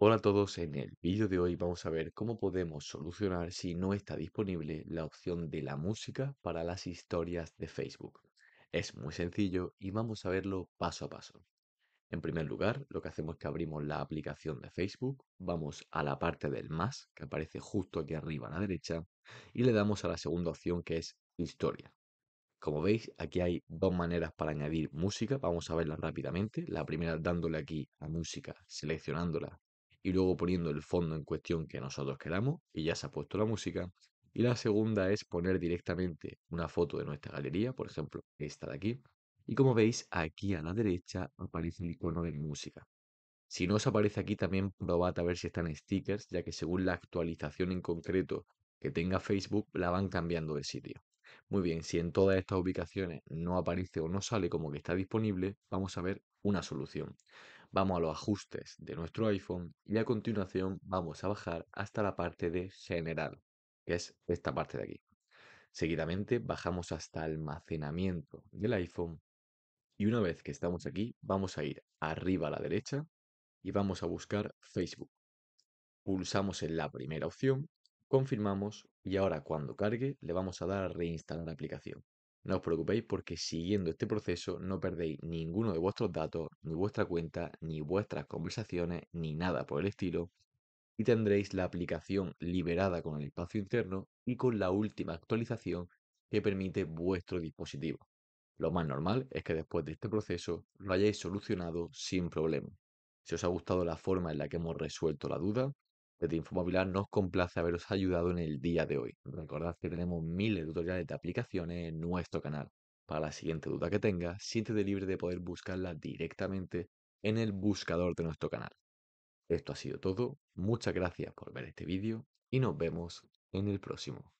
Hola a todos, en el vídeo de hoy vamos a ver cómo podemos solucionar si no está disponible la opción de la música para las historias de Facebook. Es muy sencillo y vamos a verlo paso a paso. En primer lugar, lo que hacemos es que abrimos la aplicación de Facebook, vamos a la parte del más que aparece justo aquí arriba a la derecha y le damos a la segunda opción que es historia. Como veis, aquí hay dos maneras para añadir música. Vamos a verla rápidamente. La primera dándole aquí a música, seleccionándola y luego poniendo el fondo en cuestión que nosotros queramos y ya se ha puesto la música. Y la segunda es poner directamente una foto de nuestra galería, por ejemplo, esta de aquí. Y como veis, aquí a la derecha aparece el icono de música. Si no os aparece aquí, también probad a ver si están stickers, ya que según la actualización en concreto que tenga Facebook, la van cambiando de sitio. Muy bien, si en todas estas ubicaciones no aparece o no sale como que está disponible, vamos a ver una solución vamos a los ajustes de nuestro iPhone y a continuación vamos a bajar hasta la parte de general, que es esta parte de aquí. Seguidamente bajamos hasta almacenamiento del iPhone y una vez que estamos aquí vamos a ir arriba a la derecha y vamos a buscar Facebook. Pulsamos en la primera opción, confirmamos y ahora cuando cargue le vamos a dar a reinstalar aplicación. No os preocupéis porque siguiendo este proceso no perdéis ninguno de vuestros datos, ni vuestra cuenta, ni vuestras conversaciones, ni nada por el estilo. Y tendréis la aplicación liberada con el espacio interno y con la última actualización que permite vuestro dispositivo. Lo más normal es que después de este proceso lo hayáis solucionado sin problema. Si os ha gustado la forma en la que hemos resuelto la duda, de Infomobiliar nos complace haberos ayudado en el día de hoy. Recordad que tenemos miles de tutoriales de aplicaciones en nuestro canal. Para la siguiente duda que tengas, siéntete libre de poder buscarla directamente en el buscador de nuestro canal. Esto ha sido todo, muchas gracias por ver este vídeo y nos vemos en el próximo.